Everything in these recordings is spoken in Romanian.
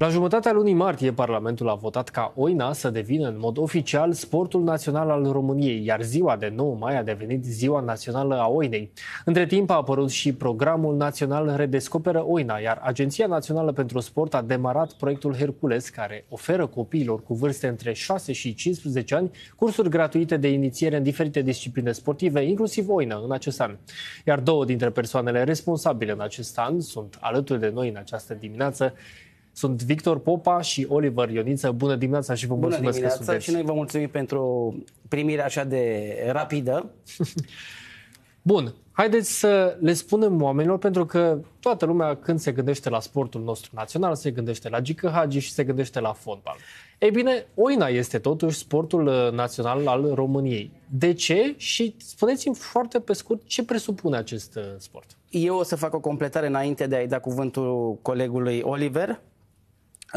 La jumătatea lunii martie, Parlamentul a votat ca Oina să devină în mod oficial sportul național al României, iar ziua de 9 mai a devenit Ziua Națională a Oinei. Între timp a apărut și programul național Redescoperă Oina, iar Agenția Națională pentru Sport a demarat proiectul Hercules, care oferă copiilor cu vârste între 6 și 15 ani cursuri gratuite de inițiere în diferite discipline sportive, inclusiv Oina, în acest an. Iar două dintre persoanele responsabile în acest an sunt alături de noi în această dimineață. Sunt Victor Popa și Oliver Ioniță. Bună dimineața și vă Bună mulțumesc dimineața că sunteți. și noi vă mulțumim pentru primirea așa de rapidă. Bun, haideți să le spunem oamenilor, pentru că toată lumea când se gândește la sportul nostru național, se gândește la Gică Hagi și se gândește la fotbal. Ei bine, oina este totuși sportul uh, național al României. De ce? Și spuneți-mi foarte pe scurt ce presupune acest uh, sport. Eu o să fac o completare înainte de a-i da cuvântul colegului Oliver.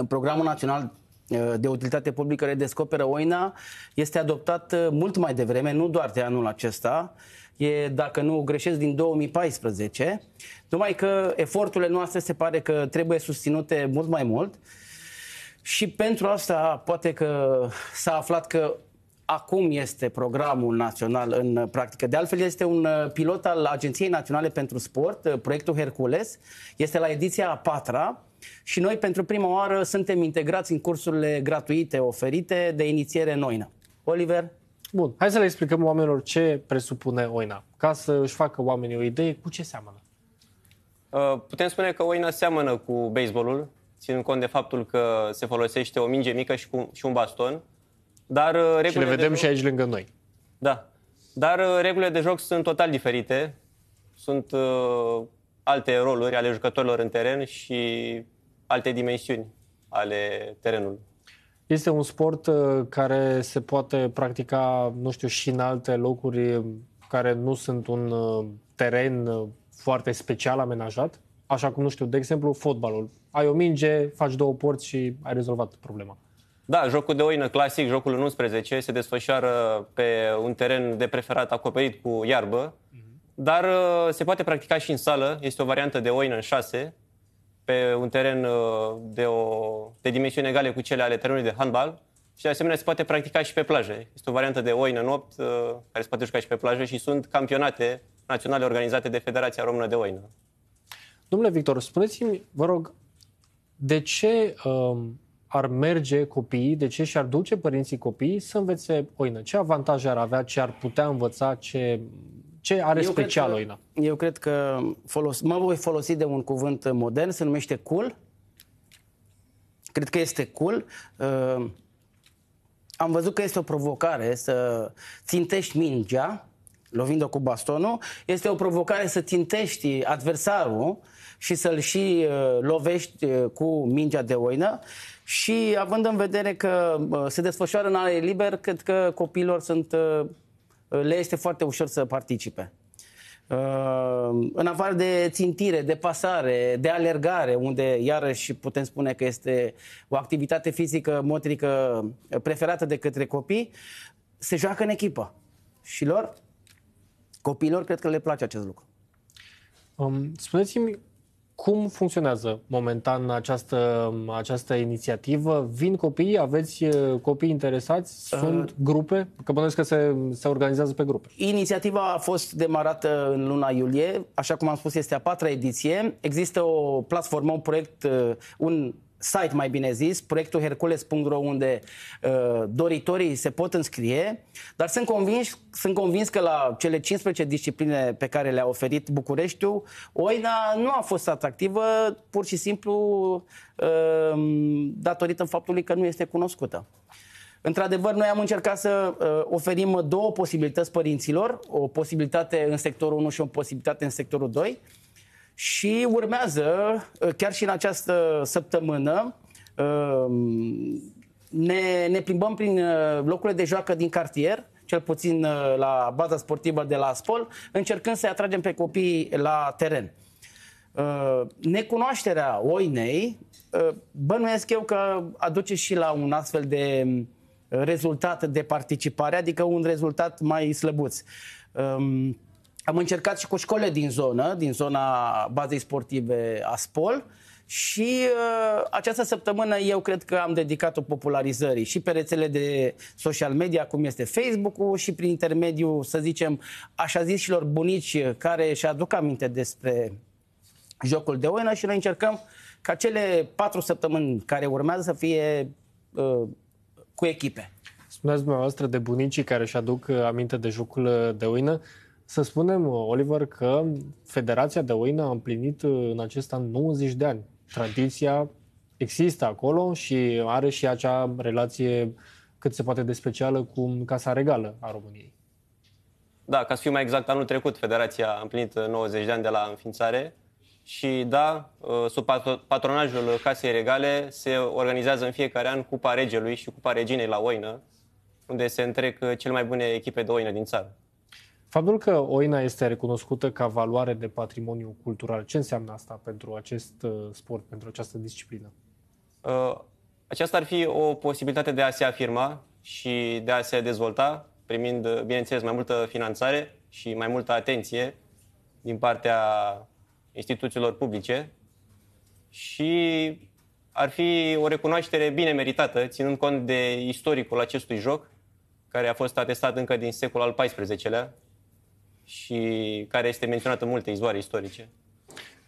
Programul Național eh, de Utilitate Publică Redescoperă Oina este adoptat eh, mult mai devreme, nu doar de anul acesta, e, dacă nu greșesc, din 2014, numai că eforturile noastre se pare că trebuie susținute mult mai mult și pentru asta poate că s-a aflat că acum este programul național în practică. De altfel, este un eh, pilot al Agenției Naționale pentru Sport, proiectul Hercules. Este la ediția a patra și noi pentru prima oară suntem integrați în cursurile gratuite oferite de inițiere în Oina. Oliver? Bun, hai să le explicăm oamenilor ce presupune Oina, ca să își facă oamenii o idee cu ce seamănă. Uh, putem spune că Oina seamănă cu baseballul, ținând cont de faptul că se folosește o minge mică și, cu, și un baston, dar regulile uh, și le vedem de joc... și aici lângă noi. Da. Dar uh, regulile de joc sunt total diferite. Sunt uh, alte roluri ale jucătorilor în teren și alte dimensiuni ale terenului. Este un sport uh, care se poate practica, nu știu, și în alte locuri um, care nu sunt un uh, teren uh, foarte special amenajat? Așa cum, nu știu, de exemplu, fotbalul. Ai o minge, faci două porți și ai rezolvat problema. Da, jocul de oină clasic, jocul în 11, se desfășoară pe un teren de preferat acoperit cu iarbă, dar uh, se poate practica și în sală, este o variantă de oină în șase pe un teren uh, de, o, de dimensiuni egale cu cele ale terenului de handbal și de asemenea se poate practica și pe plajă. Este o variantă de oină în opt uh, care se poate juca și pe plajă și sunt campionate naționale organizate de Federația Română de Oină. Domnule Victor, spuneți-mi, vă rog, de ce um, ar merge copiii, de ce și-ar duce părinții copiii să învețe oină? Ce avantaje ar avea, ce ar putea învăța, ce ce are eu special Oina? Eu cred că folos, mă voi folosi de un cuvânt modern, se numește cool. Cred că este cool. Uh, am văzut că este o provocare să țintești mingea, lovind-o cu bastonul, este o provocare să țintești adversarul și să-l și uh, lovești uh, cu mingea de oină și având în vedere că uh, se desfășoară în aer liber, cred că copiilor sunt uh, le este foarte ușor să participe. Uh, în afară de țintire, de pasare, de alergare, unde iarăși putem spune că este o activitate fizică, motrică preferată de către copii, se joacă în echipă. Și lor, copiilor, cred că le place acest lucru. Um, spuneți-mi cum funcționează momentan această, această inițiativă? Vin copiii? Aveți uh, copii interesați? Uh. Sunt uh, grupe? Că bănuiesc că se, se organizează pe grupe. Inițiativa a fost demarată în luna iulie. Așa cum am spus, este a patra ediție. Există o platformă, un proiect, uh, un site, mai bine zis, proiectul hercules.ro unde uh, doritorii se pot înscrie, dar sunt convins, sunt convins că la cele 15 discipline pe care le-a oferit Bucureștiul, Oina nu a fost atractivă pur și simplu uh, datorită faptului că nu este cunoscută. Într-adevăr, noi am încercat să uh, oferim două posibilități părinților, o posibilitate în sectorul 1 și o posibilitate în sectorul 2. Și urmează, uh, chiar și în această săptămână, um, ne, ne plimbăm prin uh, locurile de joacă din cartier, cel puțin uh, la baza sportivă de la Spol, încercând să-i atragem pe copii la teren. Necunoașterea oinei, bănuiesc eu că aduce și la un astfel de um, rezultat de participare, adică un rezultat mai slăbuț. Um, am încercat și cu școle din zonă, din zona bazei sportive Aspol și uh, această săptămână eu cred că am dedicat-o popularizării și pe rețele de social media, cum este Facebook-ul și prin intermediul, să zicem, așa lor bunici care și aduc aminte despre jocul de oină și noi încercăm ca cele patru săptămâni care urmează să fie uh, cu echipe. Spuneați dumneavoastră de bunicii care își aduc uh, aminte de jocul uh, de oină. Să spunem, Oliver, că Federația de Oină a împlinit uh, în acest an 90 de ani. Tradiția există acolo și are și acea relație cât se poate de specială cu Casa Regală a României. Da, ca să fiu mai exact, anul trecut Federația a împlinit 90 uh, de ani de la înființare și da, uh, sub patronajul Casei Regale se organizează în fiecare an Cupa Regelui și Cupa Reginei la Oină, unde se întrec cele mai bune echipe de oină din țară. Faptul că Oina este recunoscută ca valoare de patrimoniu cultural, ce înseamnă asta pentru acest uh, sport, pentru această disciplină? Uh, aceasta ar fi o posibilitate de a se afirma și de a se dezvolta, primind, uh, bineînțeles, mai multă finanțare și mai multă atenție din partea instituțiilor publice și ar fi o recunoaștere bine meritată, ținând cont de istoricul acestui joc, care a fost atestat încă din secolul al XIV-lea, și care este menționat în multe izvoare istorice.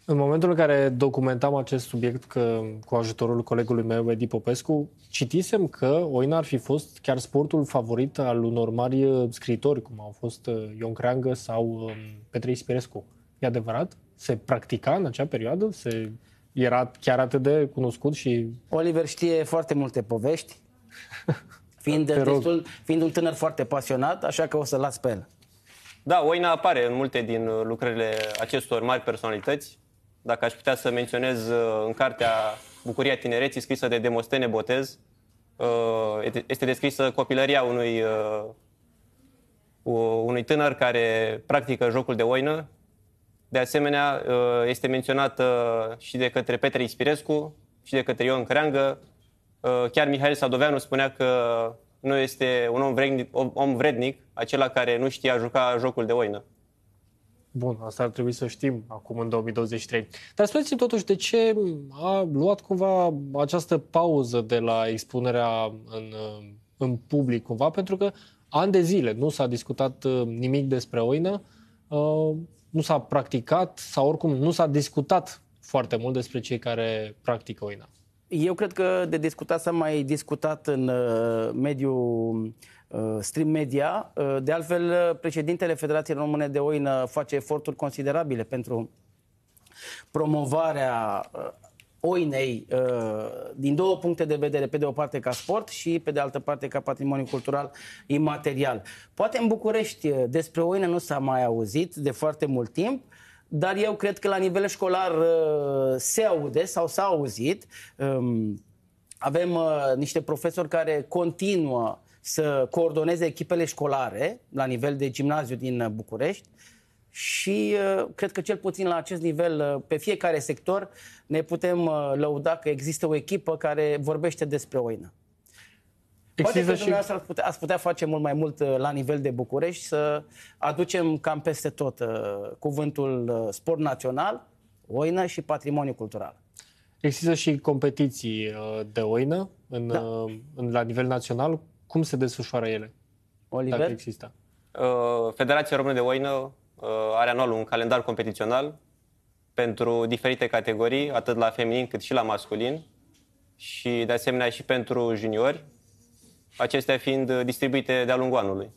În momentul în care documentam acest subiect că, cu ajutorul colegului meu, Edi Popescu, citisem că Oina ar fi fost chiar sportul favorit al unor mari uh, scritori, cum au fost uh, Ion Creangă sau um, Petre Ispirescu. E adevărat? Se practica în acea perioadă? Se era chiar atât de cunoscut și... Oliver știe foarte multe povești, fiind, destul, fiind un tânăr foarte pasionat, așa că o să las pe el. Da, Oina apare în multe din uh, lucrările acestor mari personalități. Dacă aș putea să menționez uh, în cartea Bucuria tinereții, scrisă de Demostene Botez, uh, este descrisă copilăria unui, unui tânăr care practică jocul de oină. De asemenea, este menționată și de către Petre Ispirescu și de către Ion Creangă. Chiar Mihail Sadoveanu spunea că nu este un om vrednic, om vrednic, acela care nu știa juca jocul de oină. Bun, asta ar trebui să știm acum în 2023. Dar spuneți-mi totuși de ce a luat cumva această pauză de la expunerea în, în public cumva, pentru că ani de zile nu s-a discutat uh, nimic despre oină, uh, nu s-a practicat sau oricum nu s-a discutat foarte mult despre cei care practică oina. Eu cred că de discutat s-a mai discutat în uh, mediul uh, stream media. Uh, de altfel, președintele Federației Române de Oină face eforturi considerabile pentru promovarea oinei din două puncte de vedere, pe de o parte ca sport și pe de altă parte ca patrimoniu cultural imaterial. Poate în București despre oină nu s-a mai auzit de foarte mult timp, dar eu cred că la nivel școlar uh, se aude sau s-a auzit. Um, avem uh, niște profesori care continuă să coordoneze echipele școlare la nivel de gimnaziu din București și uh, cred că cel puțin la acest nivel, pe fiecare sector, ne putem lăuda că există o echipă care vorbește despre oină. Există Poate că dumneavoastră ați putea, ați putea face mult mai mult uh, la nivel de București, să aducem cam peste tot uh, cuvântul uh, sport național, oină și patrimoniu cultural. Există și competiții de oină în, da. în, la nivel național. Cum se desfășoară ele? Oliver? Dacă există. Federația Română de Oină are anual un calendar competițional pentru diferite categorii, atât la feminin cât și la masculin și de asemenea și pentru juniori, acestea fiind uh, distribuite de-a lungul anului.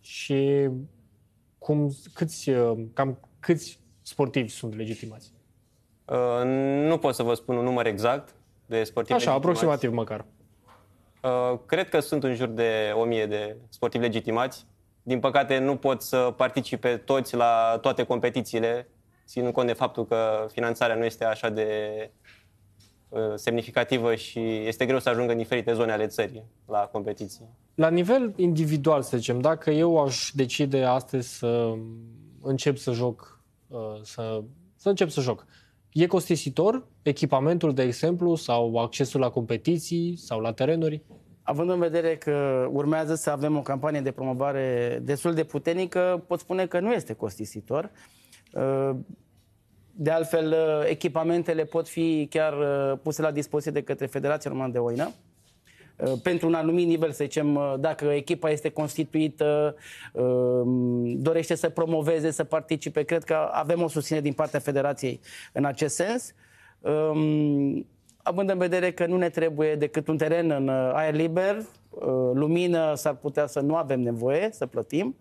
Și cum, câți, uh, cam câți sportivi sunt legitimați? Uh, nu pot să vă spun un număr exact de sportivi Așa, legitimați. aproximativ măcar. cred că sunt în jur de 1000 de sportivi legitimați. Din păcate nu pot să participe toți la toate competițiile, ținând cont de faptul că finanțarea nu este așa de Uh, semnificativă și este greu să ajungă în diferite zone ale țării la competiții. La nivel individual, să zicem, dacă eu aș decide astăzi să încep să joc, uh, să, să încep să joc, e costisitor echipamentul, de exemplu, sau accesul la competiții sau la terenuri? Având în vedere că urmează să avem o campanie de promovare destul de puternică, pot spune că nu este costisitor. Uh, de altfel, uh, echipamentele pot fi chiar uh, puse la dispoziție de către Federația Română de Oină uh, pentru un anumit nivel, să zicem, dacă echipa este constituită, dorește să promoveze, să participe, cred că avem o susținere din partea Federației în acest sens. Um, având în vedere că nu ne trebuie decât un teren în aer liber, lumină s-ar putea să nu avem nevoie să plătim,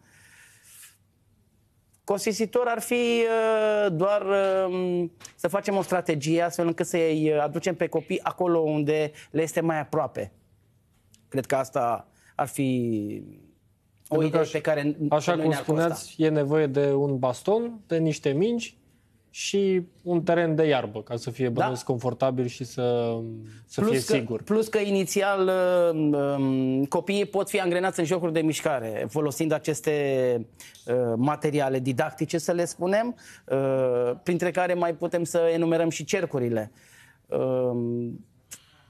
Costisitor ar fi uh, doar um, să facem o strategie astfel încât să-i uh, aducem pe copii acolo unde le este mai aproape. Cred că asta ar fi o idee aș, pe care Așa cum spuneați, e nevoie de un baston, de niște mingi și un teren de iarbă, ca să fie bănuț da. confortabil și să, să plus fie că, sigur. Plus că inițial um, um, copiii pot fi angrenați în jocuri de mișcare, folosind aceste uh, materiale didactice, să le spunem, uh, printre care mai putem să enumerăm și cercurile um,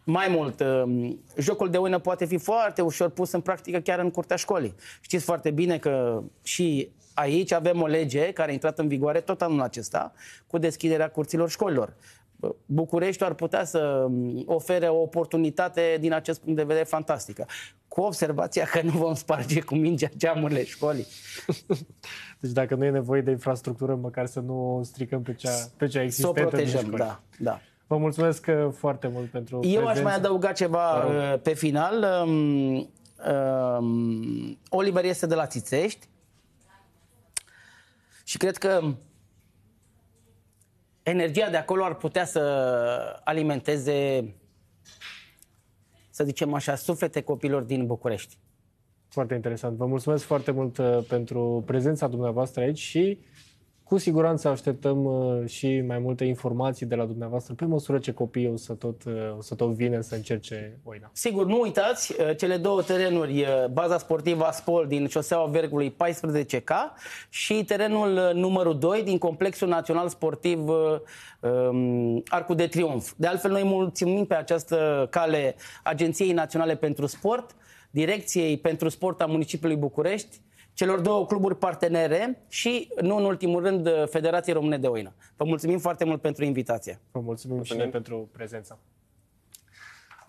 mai mult, um, jocul de ună poate fi foarte ușor pus în practică chiar în curtea școlii. Știți foarte bine că și aici avem o lege care a intrat în vigoare tot anul acesta cu deschiderea curților școlilor. București ar putea să um, ofere o oportunitate din acest punct de vedere fantastică. Cu observația că nu vom sparge cu mingea geamurile școlii. Deci dacă nu e nevoie de infrastructură, măcar să nu o stricăm pe cea, pe cea existentă. Să o protejăm, da, da. Vă mulțumesc uh, foarte mult pentru Eu prezență. aș mai adăuga ceva uh, pe final. Um, um, Oliver este de la Țițești și cred că energia de acolo ar putea să alimenteze, să zicem așa, suflete copilor din București. Foarte interesant. Vă mulțumesc foarte mult uh, pentru prezența dumneavoastră aici și cu siguranță așteptăm uh, și mai multe informații de la dumneavoastră pe măsură ce copiii o să tot, uh, o să tot vină să încerce oina. Sigur, nu uitați, uh, cele două terenuri, baza sportivă Aspol din șoseaua Vergului 14K și terenul numărul 2 din Complexul Național Sportiv um, Arcul de Triunf. De altfel, noi mulțumim pe această cale Agenției Naționale pentru Sport, Direcției pentru Sport a Municipiului București, celor două cluburi partenere și, nu în ultimul rând, Federației Române de Oină. Vă mulțumim foarte mult pentru invitație. Vă mulțumim, mulțumim. și pentru prezența.